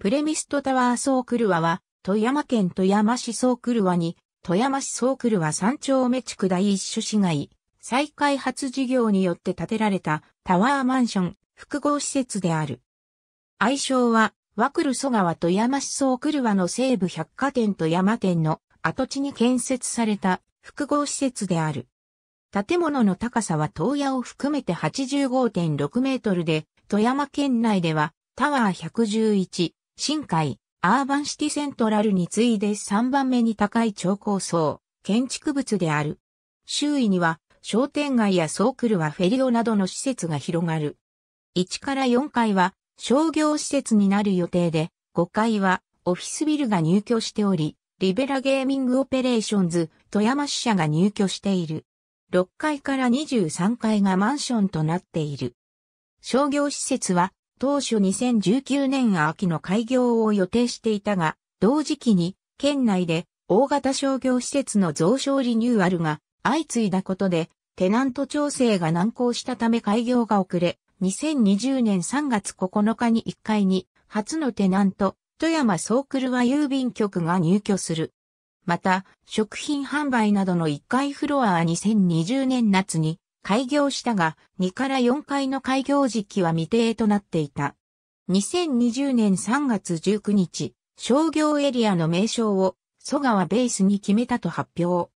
プレミストタワーソークルワは、富山県富山市ソークルワに、富山市ソークルワ三丁目地区第一種市街、再開発事業によって建てられたタワーマンション、複合施設である。愛称は、ワクルソ川富山市ソークルワの西部百貨店富山店の跡地に建設された複合施設である。建物の高さは東屋を含めて85.6メートルで、富山県内ではタワー111、新海、アーバンシティセントラルに次いで3番目に高い超高層、建築物である。周囲には、商店街やソークルはフェリオなどの施設が広がる。1から4階は商業施設になる予定で、5階はオフィスビルが入居しており、リベラゲーミングオペレーションズ、富山支社が入居している。6階から23階がマンションとなっている。商業施設は当初2019年秋の開業を予定していたが、同時期に県内で大型商業施設の増床リニューアルが相次いだことで、テナント調整が難航したため開業が遅れ、2020年3月9日に1階に初のテナント、富山ソークルは郵便局が入居する。また、食品販売などの1階フロアは2020年夏に開業したが、2から4回の開業時期は未定となっていた。2020年3月19日、商業エリアの名称を、蘇川ベースに決めたと発表。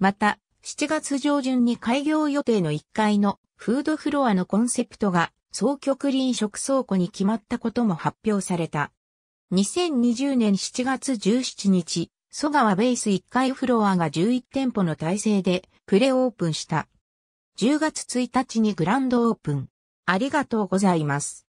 また、7月上旬に開業予定の1階のフードフロアのコンセプトが、総局臨食倉庫に決まったことも発表された。2020年7月17日、蘇川ベース1階フロアが11店舗の体制でプレオープンした。10月1日にグランドオープン。ありがとうございます。